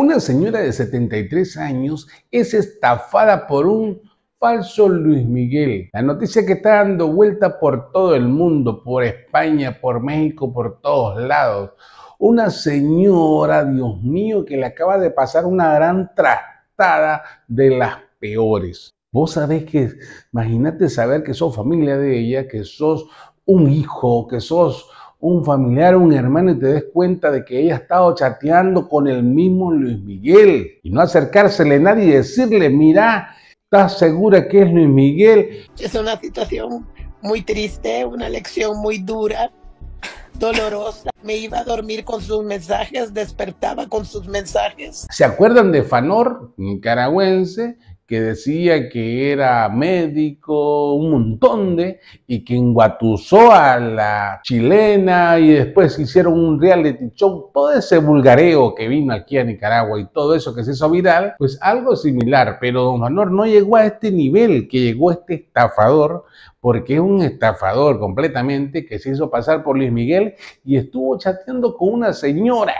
Una señora de 73 años es estafada por un falso Luis Miguel. La noticia que está dando vuelta por todo el mundo, por España, por México, por todos lados. Una señora, Dios mío, que le acaba de pasar una gran trastada de las peores. Vos sabés que, imagínate saber que sos familia de ella, que sos un hijo, que sos un familiar, un hermano y te des cuenta de que ella ha estado chateando con el mismo Luis Miguel y no acercársele a nadie y decirle, mira, ¿estás segura que es Luis Miguel? Es una situación muy triste, una lección muy dura, dolorosa. Me iba a dormir con sus mensajes, despertaba con sus mensajes. ¿Se acuerdan de Fanor, nicaragüense, que decía que era médico, un montón de, y que enguatuzó a la chilena y después hicieron un real de tichón todo ese vulgareo que vino aquí a Nicaragua y todo eso que se hizo viral, pues algo similar, pero don manor no llegó a este nivel que llegó este estafador, porque es un estafador completamente que se hizo pasar por Luis Miguel y estuvo chateando con una señora,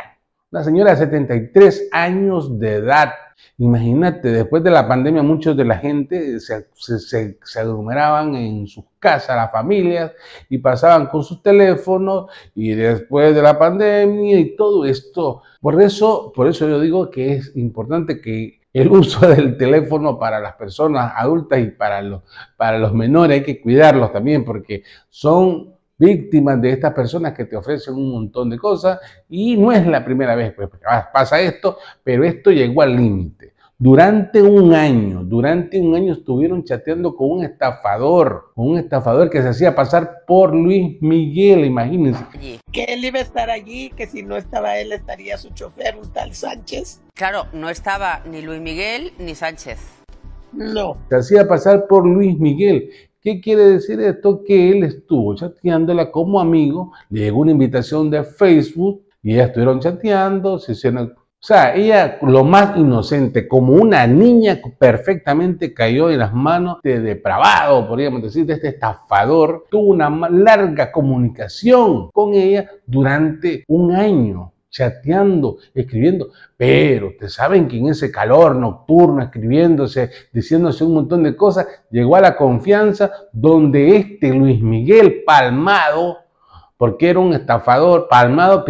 una señora de 73 años de edad Imagínate, después de la pandemia muchos de la gente se, se, aglomeraban en sus casas, las familias, y pasaban con sus teléfonos, y después de la pandemia y todo esto. Por eso, por eso yo digo que es importante que el uso del teléfono para las personas adultas y para los, para los menores hay que cuidarlos también, porque son víctimas de estas personas que te ofrecen un montón de cosas y no es la primera vez pues, que ah, pasa esto, pero esto llegó al límite. Durante un año, durante un año estuvieron chateando con un estafador, con un estafador que se hacía pasar por Luis Miguel, imagínense. Que él iba a estar allí, que si no estaba él estaría su chofer, un tal Sánchez. Claro, no estaba ni Luis Miguel ni Sánchez. No. Se hacía pasar por Luis Miguel ¿Qué quiere decir esto? Que él estuvo chateándola como amigo, le llegó una invitación de Facebook y ellas estuvieron chateando, se O sea, ella lo más inocente, como una niña perfectamente cayó en las manos de depravado, podríamos decir, de este estafador, tuvo una larga comunicación con ella durante un año chateando, escribiendo, pero te saben que en ese calor nocturno, escribiéndose, diciéndose un montón de cosas, llegó a la confianza donde este Luis Miguel Palmado, porque era un estafador, Palmado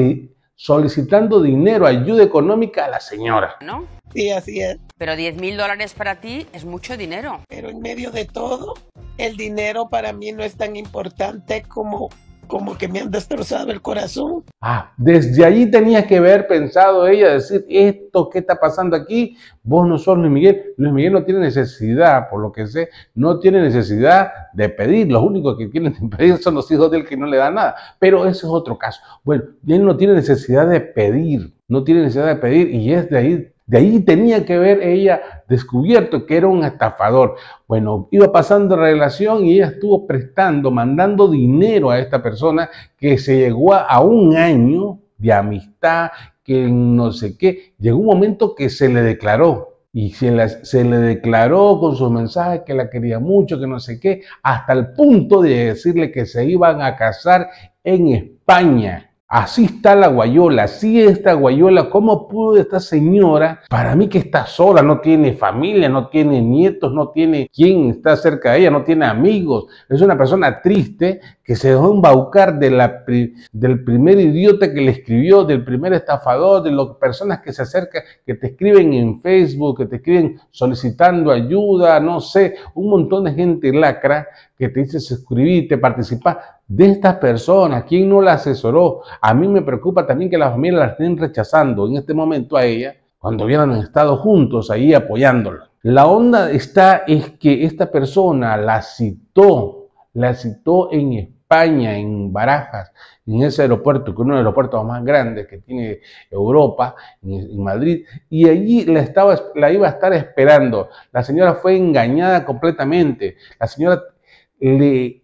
solicitando dinero, ayuda económica a la señora. ¿No? Sí, así es. Pero 10 mil dólares para ti es mucho dinero. Pero en medio de todo, el dinero para mí no es tan importante como como que me han destrozado el corazón. Ah, desde allí tenía que haber pensado ella, decir, esto que está pasando aquí, vos no sos Luis Miguel. Luis Miguel no tiene necesidad, por lo que sé, no tiene necesidad de pedir. Los únicos que tienen que pedir son los hijos de él que no le dan nada. Pero ese es otro caso. Bueno, él no tiene necesidad de pedir, no tiene necesidad de pedir y es de ahí de ahí tenía que ver ella descubierto que era un estafador. Bueno, iba pasando relación y ella estuvo prestando, mandando dinero a esta persona que se llegó a, un año de amistad, que no sé qué. Llegó un momento que se le declaró, y se, le declaró con sus mensajes que la quería mucho, que no sé qué, hasta el punto de decirle que se iban a casar en España. Así está la guayola, así está guayola. ¿Cómo pudo esta señora, para mí que está sola, no tiene familia, no tiene nietos, no tiene quien está cerca de ella, no tiene amigos, es una persona triste, que se dejó embaucar de la, del primer idiota que le escribió, del primer estafador, de las personas que se acercan, que te escriben en Facebook, que te escriben solicitando ayuda, no sé, un montón de gente lacra que te dice suscribirte, participar. De estas personas, ¿quién no la asesoró? A mí me preocupa también que las familias la estén rechazando en este momento a ella, cuando hubieran estado juntos ahí apoyándola. La onda está es que esta persona la citó, la citó en España, en Barajas, en ese aeropuerto, que es uno de los aeropuertos más grandes que tiene Europa, en, Madrid, y allí la, estaba, la iba a estar esperando. La señora fue engañada completamente. La señora le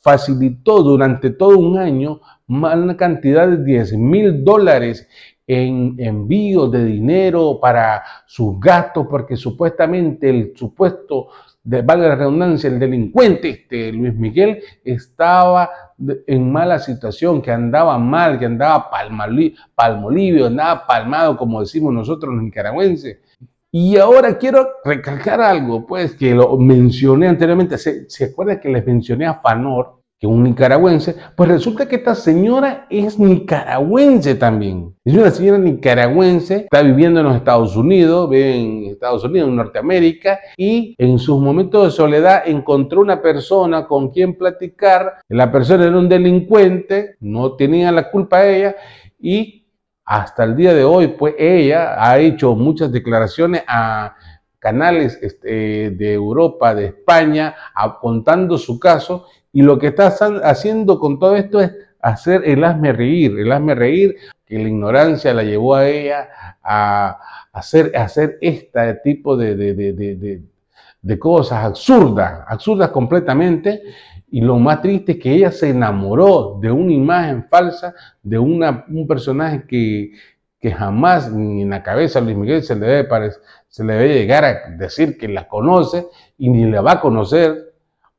facilitó durante todo un año una cantidad de 10 mil dólares en envíos de dinero para sus gastos, porque supuestamente el supuesto, de, valga la redundancia, el delincuente este Luis Miguel estaba en mala situación, que andaba mal, que andaba palmolivio, andaba palmado, como decimos nosotros los nicaragüenses. Y ahora quiero recalcar algo, pues que lo mencioné anteriormente. ¿Se, ¿se acuerdan que les mencioné a Fanor? que un nicaragüense, pues resulta que esta señora es nicaragüense también. Es una señora nicaragüense, está viviendo en los Estados Unidos, vive en Estados Unidos, en Norteamérica, y en sus momentos de soledad encontró una persona con quien platicar. La persona era un delincuente, no tenía la culpa ella, y hasta el día de hoy, pues ella ha hecho muchas declaraciones a canales este, de Europa, de España, apuntando su caso y lo que está haciendo con todo esto es hacer el hazme reír, el hazme reír que la ignorancia la llevó a ella a hacer, hacer este tipo de, cosas absurdas, absurdas completamente. Y lo más triste es que ella se enamoró de una imagen falsa, de una, un personaje que, jamás ni en la cabeza de Luis Miguel se le, debe se le debe llegar a decir que la conoce y ni la va a conocer,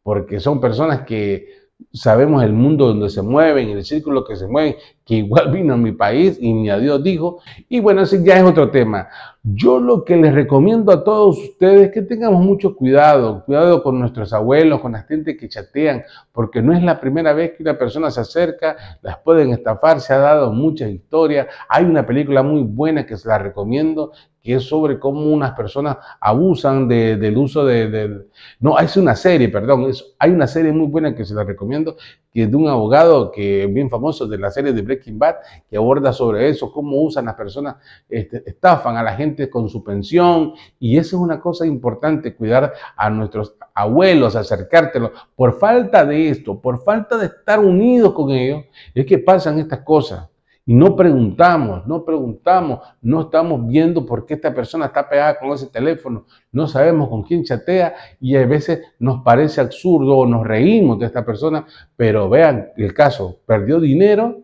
porque son personas que sabemos el mundo donde se mueven, el círculo que se mueven, que igual vino a mi país y ni a Dios dijo. Y bueno, ese ya es otro tema. Yo lo que les recomiendo a todos ustedes es que tengamos mucho cuidado, cuidado con nuestros abuelos, con las gente que chatean, porque no es la primera vez que una persona se acerca, las pueden estafar, se ha dado muchas historias. Hay una película muy buena que se la recomiendo, que es sobre cómo unas personas abusan del uso de, No, es una serie, perdón, hay una serie muy buena que se la recomiendo, de un abogado que bien famoso de la serie de Breaking Bad, que aborda sobre eso, cómo usan las personas, este, estafan a la gente con su pensión. Y eso es una cosa importante, cuidar a nuestros abuelos, acercártelos. Por falta de esto, por falta de estar unidos con ellos, es que pasan estas cosas. No preguntamos, no preguntamos, no estamos viendo por qué esta persona está pegada con ese teléfono, no sabemos con quién chatea y a veces nos parece absurdo o nos reímos de esta persona, pero vean el caso, perdió dinero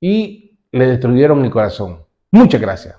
y le destruyeron el corazón. Muchas gracias.